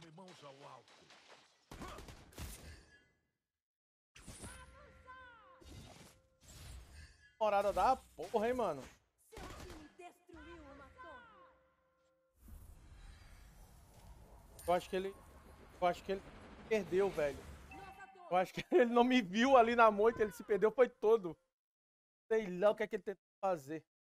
Chame mãos ao alto. Morada da porra, hein, mano? Eu acho que ele. Eu acho que ele perdeu, velho. Eu acho que ele não me viu ali na moita, ele se perdeu, foi todo. Sei lá o que é que ele tentou fazer.